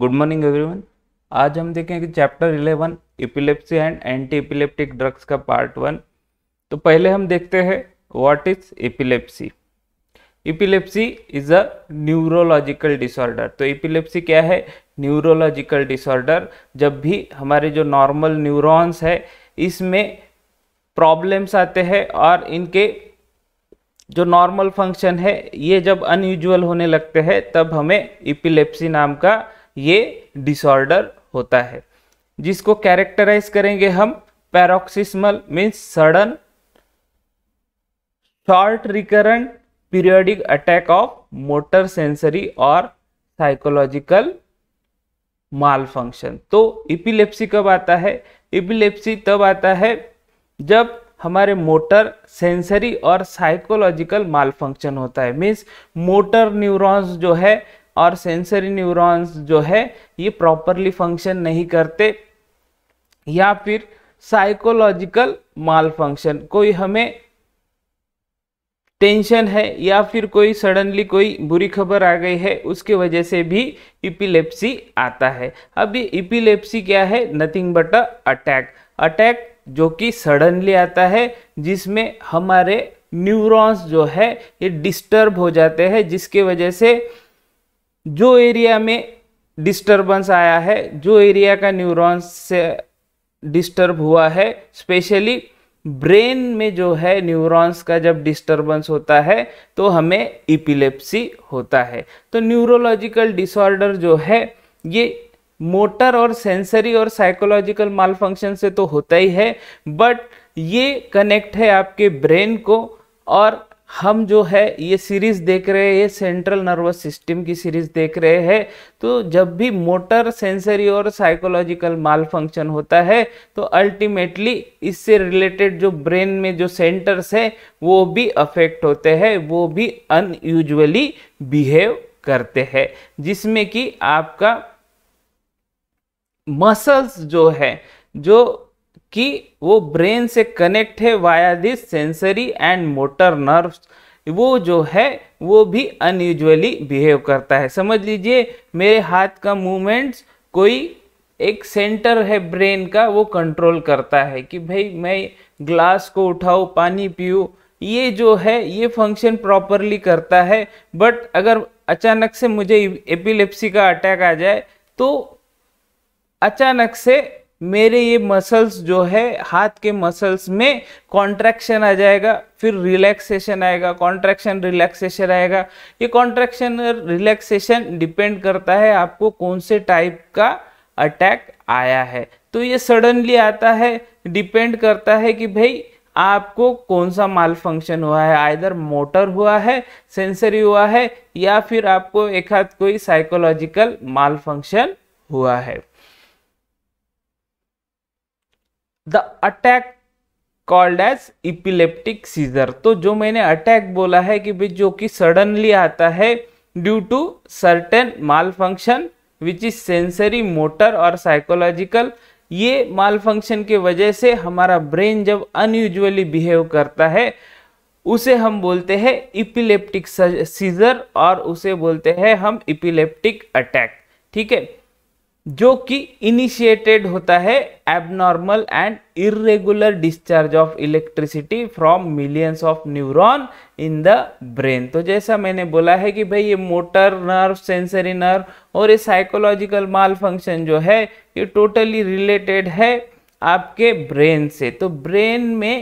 good morning everyone आज हम देखें कि chapter eleven epilepsy and anti epileptic drugs का पार्ट वन तो पहले हम देखते हैं what is epilepsy epilepsy is a neurological disorder तो इपिलेप्सी क्या है न्यूरोलॉजिकल डिसऑर्डर जब भी हमारे जो नॉर्मल न्यूरॉन्स है इसमें प्रॉब्लम्स आते हैं और इनके जो नॉर्मल फंक्शन है ये जब अनयूजुअल होने लगते हैं तब हमें इपिलेप्सी नाम का ये डिसऑर्डर होता है जिसको कैरेक्टराइज करेंगे हम paroxysmal means sudden short recurrent periodic attack of motor sensory और साइकोलॉजिकल माल फंक्शन तो इपिलेप्सी कब आता है इपिलेप्सी तब आता है जब हमारे मोटर सेंसरी और साइकोलॉजिकल माल फंक्शन होता है मीन्स मोटर न्यूरॉन्स जो है और सेंसरी न्यूरॉन्स जो है ये प्रॉपरली फंक्शन नहीं करते या फिर साइकोलॉजिकल माल फंक्शन कोई हमें टेंशन है या फिर कोई सडनली कोई बुरी खबर आ गई है उसके वजह से भी इपिलेप्सी आता है अब ये इपिलेप्सी क्या है nothing but a attack attack जो कि सडनली आता है जिसमें हमारे न्यूरॉन्स जो है ये डिस्टर्ब हो जाते हैं जिसके वजह से जो एरिया में डिस्टर्बेंस आया है जो एरिया का न्यूरॉन्स से डिस्टर्ब हुआ है स्पेशली ब्रेन में जो है न्यूरॉन्स का जब डिस्टर्बेंस होता है तो हमें इपिलेप्सी होता है तो न्यूरोलॉजिकल डिसऑर्डर जो है ये मोटर और सेंसरी और साइकोलॉजिकल माल फंक्शन से तो होता ही है बट ये कनेक्ट है आपके ब्रेन को और हम जो है ये सीरीज़ देख रहे हैं ये सेंट्रल नर्वस सिस्टम की सीरीज़ देख रहे हैं तो जब भी मोटर सेंसरी और साइकोलॉजिकल माल फंक्शन होता है तो अल्टीमेटली इससे रिलेटेड जो ब्रेन में जो सेंटर्स हैं वो भी अफेक्ट होते हैं वो भी अनयूजली बिहेव करते हैं जिसमें कि आपका मसल्स जो है जो कि वो ब्रेन से कनेक्ट है via this sensory and motor nerves वो जो है वो भी अनयूजअली बिहेव करता है समझ लीजिए मेरे हाथ का मूवमेंट्स कोई एक सेंटर है ब्रेन का वो कंट्रोल करता है कि भाई मैं ग्लास को उठाऊँ पानी पीऊँ ये जो है ये फंक्शन प्रॉपरली करता है बट अगर अचानक से मुझे एपिलेप्सी का अटैक आ जाए तो अचानक से मेरे ये मसल्स जो है हाथ के मसल्स में कॉन्ट्रैक्शन आ जाएगा फिर रिलैक्सेशन आएगा कॉन्ट्रैक्शन रिलैक्सेशन आएगा ये कॉन्ट्रैक्शन रिलैक्सेशन डिपेंड करता है आपको कौन से टाइप का अटैक आया है तो ये सडनली आता है डिपेंड करता है कि भाई आपको कौन सा माल फंक्शन हुआ है आइधर मोटर हुआ है सेंसरी हुआ है या फिर आपको एक हाथ कोई साइकोलॉजिकल माल फंक्शन हुआ है the attack called as epileptic seizure तो जो मैंने अटैक बोला है कि भाई जो कि सडनली आता है due to certain malfunction which is sensory motor और साइकोलॉजिकल ये माल फंक्शन के वजह से हमारा ब्रेन जब अनयूजअली बिहेव करता है उसे हम बोलते हैं इपिलेप्टिक सीजर और उसे बोलते हैं हम इपिलेप्टिक अटैक ठीक है जो कि इनिशिएटेड होता है abnormal and irregular discharge of electricity from millions of neuron in the brain तो जैसा मैंने बोला है कि भाई ये मोटर नर्व सेंसरी नर्व और ये साइकोलॉजिकल माल फंक्शन जो है ये टोटली रिलेटेड है आपके ब्रेन से तो ब्रेन में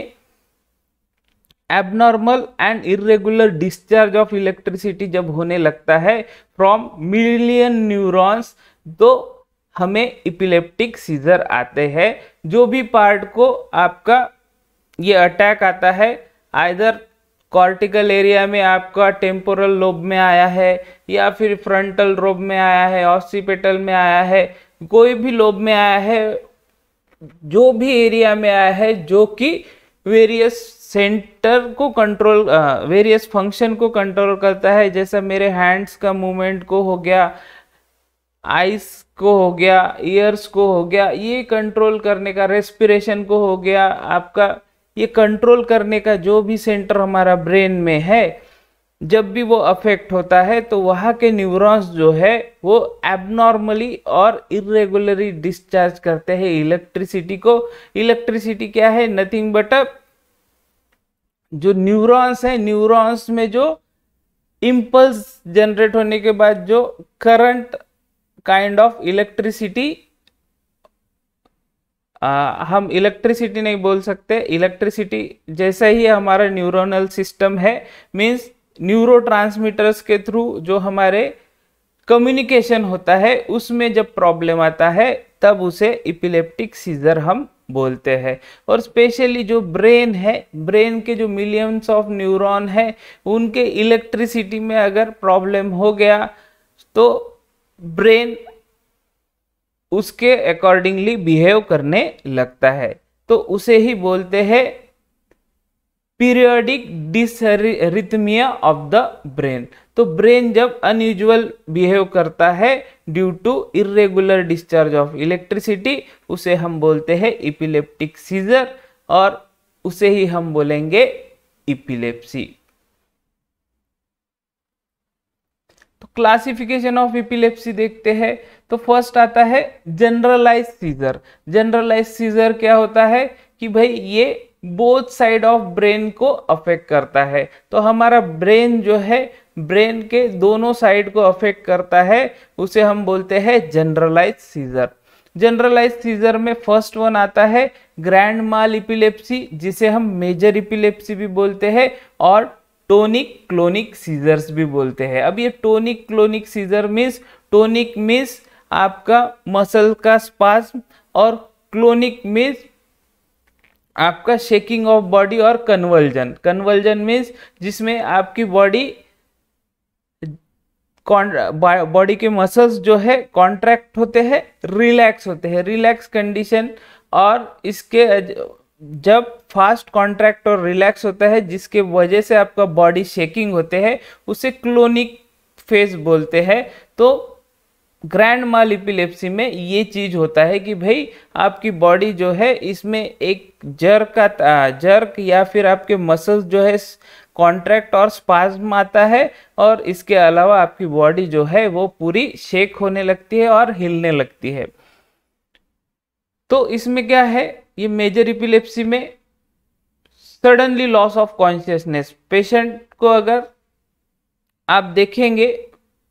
abnormal and irregular discharge of electricity जब होने लगता है फ्रॉम मिलियन न्यूरोन्स तो हमें इपिलेप्टिक सीजर आते हैं जो भी पार्ट को आपका ये अटैक आता है आइधर कॉर्टिकल एरिया में आपका टेम्पोरल लोब में आया है या फिर फ्रंटल लोब में आया है ऑसिपेटल में आया है कोई भी लोब में आया है जो भी एरिया में आया है जो कि वेरियस सेंटर को कंट्रोल वेरियस फंक्शन को कंट्रोल करता है जैसा मेरे हैंड्स का मूवमेंट को हो गया आइस को हो गया ईयर्स को हो गया ये कंट्रोल करने का रेस्पिरेशन को हो गया आपका ये कंट्रोल करने का जो भी सेंटर हमारा ब्रेन में है जब भी वो अफेक्ट होता है तो वहाँ के न्यूरॉन्स जो है वो एबनॉर्मली और इरेगुलरली डिस्चार्ज करते हैं इलेक्ट्रिसिटी को इलेक्ट्रिसिटी क्या है नथिंग बट अ जो न्यूरॉन्स है न्यूरॉन्स में जो इम्पल्स जनरेट होने के बाद जो करंट काइंड ऑफ इलेक्ट्रिसिटी हम इलेक्ट्रिसिटी नहीं बोल सकते इलेक्ट्रिसिटी जैसे ही हमारा न्यूरोनल सिस्टम है मीन्स न्यूरो के थ्रू जो हमारे कम्युनिकेशन होता है उसमें जब प्रॉब्लम आता है तब उसे इपिलेप्टिक सीजर हम बोलते हैं और स्पेशली जो ब्रेन है ब्रेन के जो मिलियंस ऑफ न्यूरॉन है उनके इलेक्ट्रिसिटी में अगर प्रॉब्लम हो गया तो ब्रेन उसके अकॉर्डिंगली बिहेव करने लगता है तो उसे ही बोलते हैं periodic dysrhythmia of the brain तो ब्रेन जब अनयूजल बिहेव करता है due to irregular discharge of electricity उसे हम बोलते हैं इपिलेप्टिक सीजर और उसे ही हम बोलेंगे इपिलेप्सी क्लासिफिकेशन ऑफ एपिलेप्सी देखते हैं तो फर्स्ट आता है जनरलाइज सीजर जनरलाइज सीजर क्या होता है कि भाई ये बोथ साइड ऑफ ब्रेन को अफेक्ट करता है तो हमारा ब्रेन जो है ब्रेन के दोनों साइड को अफेक्ट करता है उसे हम बोलते हैं जनरलाइज सीजर जनरलाइज सीजर में फर्स्ट वन आता है ग्रैंड माल इपिलेप्सी जिसे हम मेजर इपिलेप्सी भी बोलते हैं और टोनिक क्लोनिक सीजर्स भी बोलते हैं अब ये tonic clonic seizure means tonic means आपका मसल का स्पास्म और क्लोनिक मीन्स आपका शेकिंग ऑफ बॉडी और कन्वर्जन कन्वर्जन मीन्स जिसमें आपकी बॉडी बॉडी के मसल्स जो है कॉन्ट्रैक्ट होते हैं रिलैक्स होते हैं रिलैक्स कंडीशन और इसके जब फास्ट कॉन्ट्रैक्ट और रिलैक्स होता है जिसके वजह से आपका बॉडी शेकिंग होते हैं उसे क्लोनिक फेज बोलते हैं तो ग्रैंड माल इपिलेप्सी में ये चीज़ होता है कि भाई आपकी बॉडी जो है इसमें एक जर्क का जर्क या फिर आपके मसल्स जो है कॉन्ट्रैक्ट और स्पाज्म आता है और इसके अलावा आपकी बॉडी जो है वो पूरी शेक होने लगती है और हिलने लगती है तो इसमें क्या है ये मेजर इपिलेप्सी में suddenly loss of consciousness patient को अगर आप देखेंगे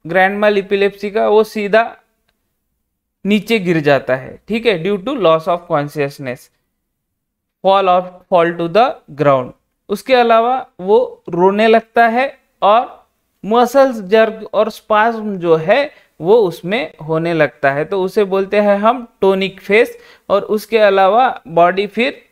ग्रैंड माल इपिलेप्सी का वो सीधा नीचे गिर जाता है ठीक है due to loss of consciousness fall of fall to the ground उसके अलावा वो रोने लगता है और मसल्स जर्ग और स्पाज्म जो है वो उसमें होने लगता है तो उसे बोलते हैं हम टोनिक फेस और उसके अलावा बॉडी फिर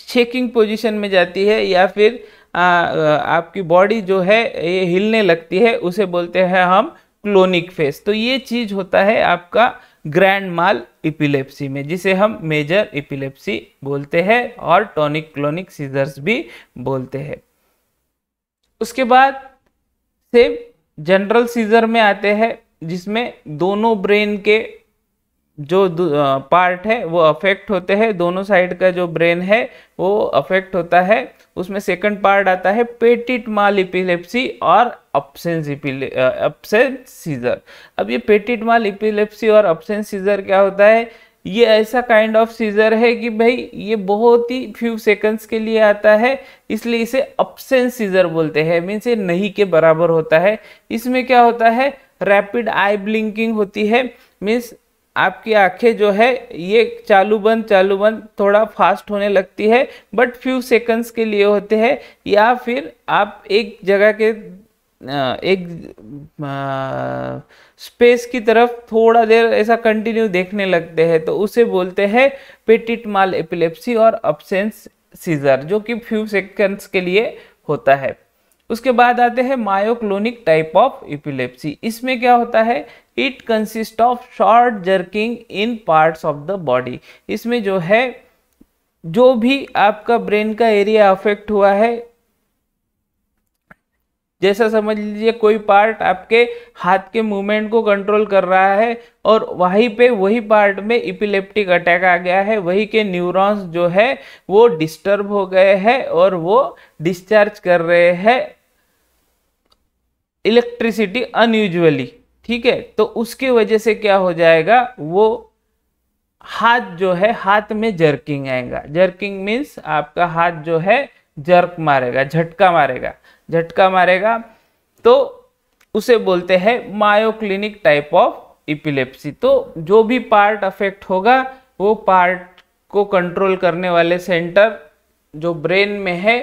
शेकिंग पोजीशन में जाती है या फिर आ, आपकी बॉडी जो है ये हिलने लगती है उसे बोलते हैं हम क्लोनिक फेस तो ये चीज़ होता है आपका ग्रैंड माल इपिलेप्सी में जिसे हम मेजर इपिलेप्सी बोलते हैं और टॉनिक क्लोनिक सीजर्स भी बोलते हैं उसके बाद सेम जनरल सीजर में आते हैं जिसमें दोनों ब्रेन के जो पार्ट है वो अफेक्ट होते हैं दोनों साइड का जो ब्रेन है वो अफेक्ट होता है उसमें सेकंड पार्ट आता है पेटिट माल इपिलेप्सी और अपसेंस अपसेंस सीजर अब ये पेटिट माल इपिलेप्सी और अपसेंस सीजर क्या होता है ये ऐसा काइंड ऑफ सीजर है कि भाई ये बहुत ही फ्यू सेकंड्स के लिए आता है इसलिए इसे अपसेंस सीजर बोलते हैं मीन्स ये नहीं के बराबर होता है इसमें क्या होता है रैपिड आई ब्लिंकिंग होती है मीन्स आपकी आंखें जो है ये चालू बंद चालू बंद थोड़ा फास्ट होने लगती है बट फ्यू सेकंड्स के लिए होते हैं या फिर आप एक जगह के एक स्पेस की तरफ थोड़ा देर ऐसा कंटिन्यू देखने लगते हैं तो उसे बोलते हैं पेटिट माल एपिलेप्सी और अपसेंस सीजर जो कि फ्यू सेकंड्स के लिए होता है उसके बाद आते हैं मायोक्लोनिक टाइप ऑफ एपिलेप्सी इसमें क्या होता है it consist of short jerking in parts of the body इसमें जो है जो भी आपका ब्रेन का एरिया अफेक्ट हुआ है जैसा समझ लीजिए कोई पार्ट आपके हाथ के मूवमेंट को कंट्रोल कर रहा है और वहीं पे वही पार्ट में इपिलेप्टिक अटैक आ गया है वही के न्यूरॉन्स जो है वो डिस्टर्ब हो गए हैं और वो डिस्चार्ज कर रहे हैं इलेक्ट्रिसिटी अनयूजअली ठीक है तो उसकी वजह से क्या हो जाएगा वो हाथ जो है हाथ में जर्किंग आएगा जर्किंग मीन्स आपका हाथ जो है जर्क मारेगा झटका मारेगा झटका मारेगा तो उसे बोलते हैं मायोक्लिनिक टाइप ऑफ इपिलेप्सी तो जो भी पार्ट अफेक्ट होगा वो पार्ट को कंट्रोल करने वाले सेंटर जो ब्रेन में है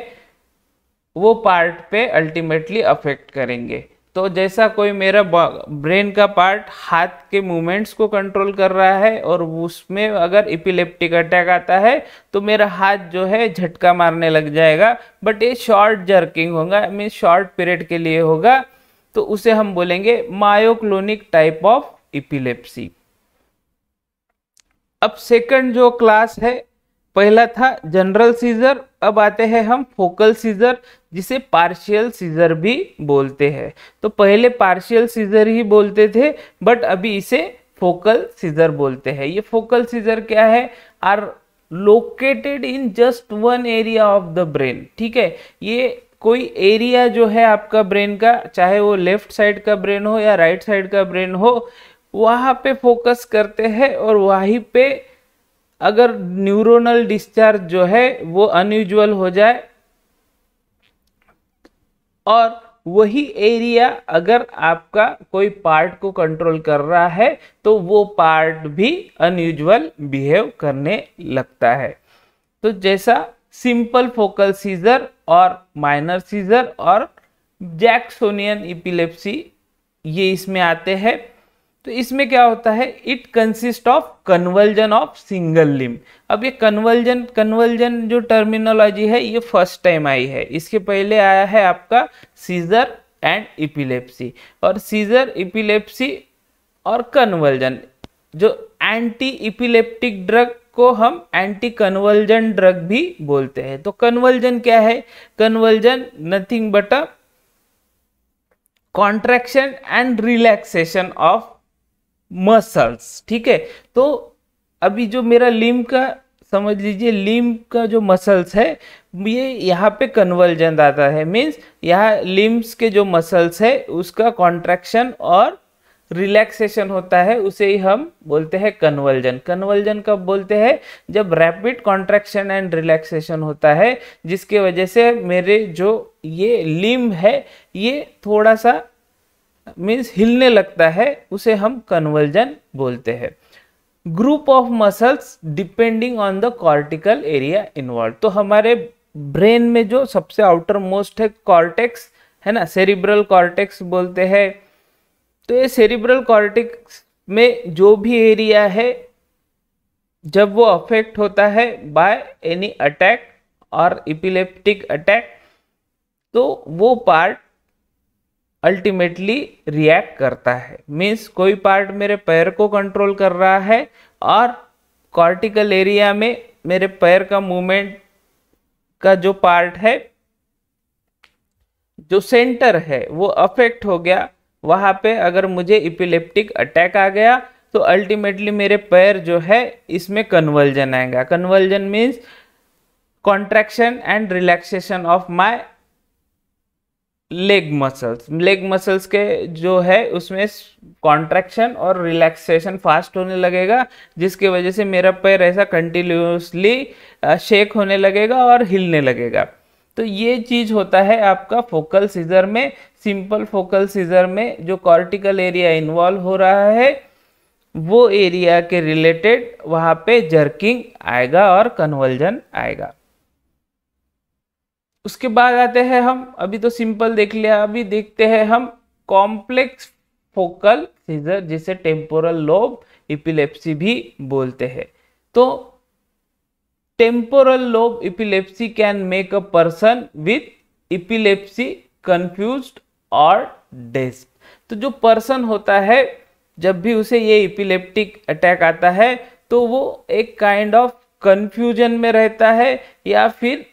वो पार्ट पे अल्टीमेटली अफेक्ट करेंगे तो जैसा कोई मेरा ब्रेन का पार्ट हाथ के मूवमेंट्स को कंट्रोल कर रहा है और उसमें अगर इपिलेप्टिक अटैक आता है तो मेरा हाथ जो है झटका मारने लग जाएगा बट ये शॉर्ट जर्किंग होगा मीन शॉर्ट पीरियड के लिए होगा तो उसे हम बोलेंगे मायोक्लोनिक टाइप ऑफ इपिलेप्सी अब सेकंड जो क्लास है पहला था जनरल सीजर अब आते हैं हम फोकल सीजर जिसे पार्शियल सीजर भी बोलते हैं तो पहले पार्शियल सीजर ही बोलते थे बट अभी इसे फोकल सीजर बोलते हैं ये फोकल सीजर क्या है are located in just one area of the brain ठीक है ये कोई एरिया जो है आपका ब्रेन का चाहे वो लेफ्ट साइड का ब्रेन हो या राइट right साइड का ब्रेन हो वहाँ पे फोकस करते हैं और वहीं पे अगर न्यूरोनल डिस्चार्ज जो है वो अनयूजल हो जाए और वही एरिया अगर आपका कोई पार्ट को कंट्रोल कर रहा है तो वो पार्ट भी अनयूजल बिहेव करने लगता है तो जैसा सिंपल फोकल सीजर और माइनर सीजर और जैक्सोनियन इपिलेप्सी ये इसमें आते हैं तो इसमें क्या होता है it consist of convulsion of single limb अब ये कन्वर्जन कन्वर्जन जो टर्मिनोलॉजी है ये फर्स्ट टाइम आई है इसके पहले आया है आपका सीजर एंड इपिलेप्सी और सीजर इपिलेप्सी और कन्वर्जन जो एंटी इपिलेप्टिक ड्रग को हम एंटी कन्वर्जन ड्रग भी बोलते हैं तो कन्वर्जन क्या है convulsion nothing but a contraction and relaxation of muscles ठीक है तो अभी जो मेरा लिम का समझ लीजिए लिम्ब का जो मसल्स है ये यहाँ पे कन्वर्जन आता है मीन्स यहाँ लिम्स के जो मसल्स है उसका कॉन्ट्रैक्शन और रिलैक्सेशन होता है उसे ही हम बोलते हैं कन्वर्जन कन्वर्जन कब बोलते हैं जब रैपिड कॉन्ट्रैक्शन एंड रिलैक्सेशन होता है जिसके वजह से मेरे जो ये लिम है ये थोड़ा सा मीन्स हिलने लगता है उसे हम कन्वर्जन बोलते हैं group of muscles depending on the cortical area involve तो हमारे ब्रेन में जो सबसे आउटर मोस्ट है कॉर्टेक्स है ना सेरिब्रल कॉर्टेक्स बोलते हैं तो ये सेरिब्रल कॉर्टेक्स में जो भी एरिया है जब वो अफेक्ट होता है बाय एनी अटैक और इपिलेप्टिक अटैक तो वो पार्ट अल्टीमेटली रिएक्ट करता है मीन्स कोई पार्ट मेरे पैर को कंट्रोल कर रहा है और कॉर्टिकल एरिया में मेरे पैर का मूवमेंट का जो पार्ट है जो सेंटर है वो अफेक्ट हो गया वहाँ पे अगर मुझे इपिलेप्टिक अटैक आ गया तो अल्टीमेटली मेरे पैर जो है इसमें कन्वर्जन आएगा convulsion means contraction and relaxation of my leg muscles leg muscles के जो है उसमें कॉन्ट्रैक्शन और रिलैक्सेशन फास्ट होने लगेगा जिसकी वजह से मेरा पैर ऐसा कंटिन्यूसली शेक होने लगेगा और हिलने लगेगा तो ये चीज़ होता है आपका फोकल सीजर में सिंपल फोकल सीजर में जो कॉर्टिकल एरिया इन्वॉल्व हो रहा है वो एरिया के रिलेटेड वहाँ पे जर्किंग आएगा और कन्वर्जन आएगा उसके बाद आते हैं हम अभी तो सिंपल देख लिया अभी देखते हैं हम कॉम्प्लेक्स फोकल सीजर जिसे टेम्पोरल लोब इपिलेप्सी भी बोलते हैं तो temporal lobe epilepsy can make a person with epilepsy confuse और डेस्ट तो जो पर्सन होता है जब भी उसे ये इपिलेप्टिक अटैक आता है तो वो एक काइंड ऑफ कंफ्यूजन में रहता है या फिर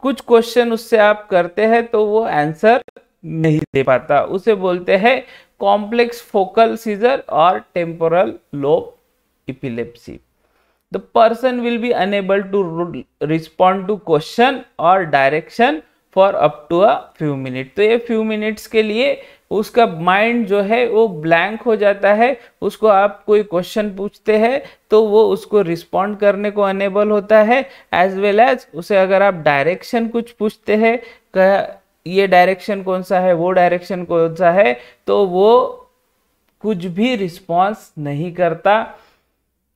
कुछ क्वेश्चन उससे आप करते हैं तो वो आंसर नहीं दे पाता उसे बोलते हैं कॉम्प्लेक्स फोकल सीजर और temporal lobe epilepsy the person will be unable to respond to question और direction for up to a few minute तो ये फ्यू मिनट्स के लिए उसका माइंड जो है वो ब्लैंक हो जाता है उसको आप कोई क्वेश्चन पूछते हैं तो वो उसको रिस्पॉन्ड करने को अनेबल होता है एज वेल एज उसे अगर आप डायरेक्शन कुछ पूछते हैं ये डायरेक्शन कौन सा है वो डायरेक्शन कौन सा है तो वो कुछ भी रिस्पॉन्स नहीं करता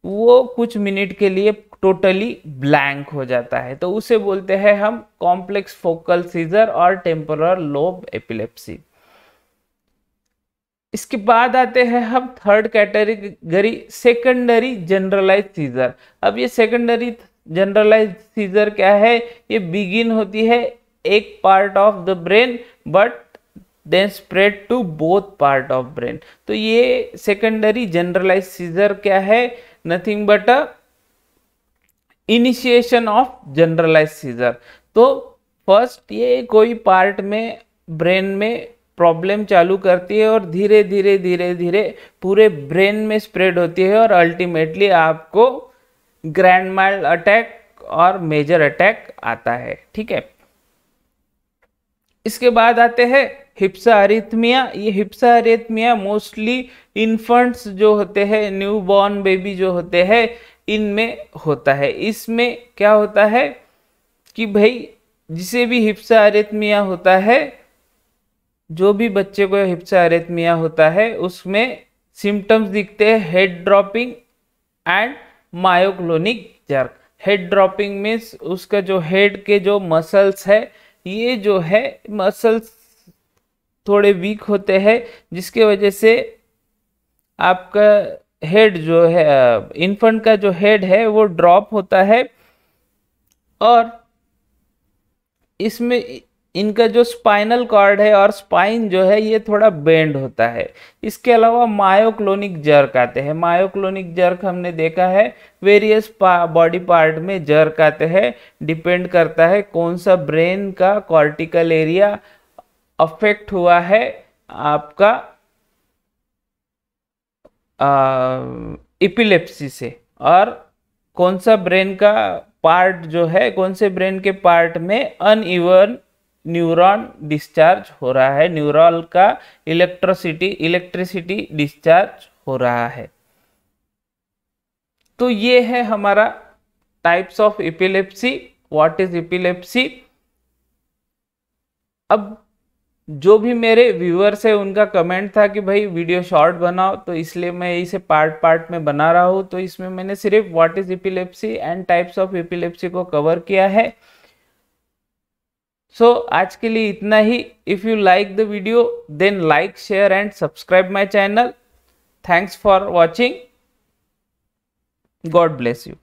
वो कुछ मिनट के लिए टोटली ब्लैंक हो जाता है तो उसे बोलते हैं हम कॉम्प्लेक्स फोकल सीजर और टेम्पोर लोब एपिलेप्सी इसके बाद आते हैं हम third category secondary generalise seizure अब ये सेकेंडरी जनरलाइज सीजर क्या है ये बिगिन होती है एक part of the brain but then spread to both part of brain तो ये सेकेंडरी जनरलाइज सीजर क्या है nothing but a initiation of generalise seizure तो फर्स्ट ये कोई पार्ट में ब्रेन में प्रॉब्लम चालू करती है और धीरे धीरे धीरे धीरे पूरे ब्रेन में स्प्रेड होती है और अल्टीमेटली आपको ग्रैंड माइल्ड अटैक और मेजर अटैक आता है ठीक है इसके बाद आते हैं हिप्सा अरिथमिया ये हिप्सा अरिथमिया मोस्टली इन्फंट्स जो होते हैं न्यू बॉर्न बेबी जो होते हैं इनमें होता है इसमें क्या होता है कि भाई जिसे भी हिप्सा अरिथमिया होता है जो भी बच्चे को हिप्स अरेथमिया होता है उसमें सिम्टम्स दिखते हैं head dropping and myoclonic jerk head dropping means उसका जो हेड के जो मसल्स है ये जो है मसल्स थोड़े वीक होते हैं जिसके वजह से आपका हेड जो है इन्फंट का जो हेड है वो ड्रॉप होता है और इसमें इनका जो स्पाइनल कॉर्ड है और स्पाइन जो है ये थोड़ा बेंड होता है इसके अलावा मायोक्लोनिक जर्क आते हैं मायोक्लोनिक जर्क हमने देखा है वेरियस बॉडी पार्ट में जर्क आते हैं डिपेंड करता है कौन सा ब्रेन का कॉर्टिकल एरिया अफेक्ट हुआ है आपका इपिलेप्सी से और कौन सा ब्रेन का पार्ट जो है कौन से ब्रेन के पार्ट में अनइवन न्यूरॉन डिस्चार्ज हो रहा है न्यूरॉल का इलेक्ट्रोसिटी इलेक्ट्रिसिटी डिस्चार्ज हो रहा है तो ये है हमारा types of epilepsy what is epilepsy अब जो भी मेरे व्यूअर्स है उनका कमेंट था कि भाई वीडियो शॉर्ट बनाओ तो इसलिए मैं इसे पार्ट पार्ट में बना रहा हूँ तो इसमें मैंने सिर्फ what is epilepsy and types of epilepsy को कवर किया है सो so, आज के लिए इतना ही if you like the video then like share and subscribe my channel thanks for watching God bless you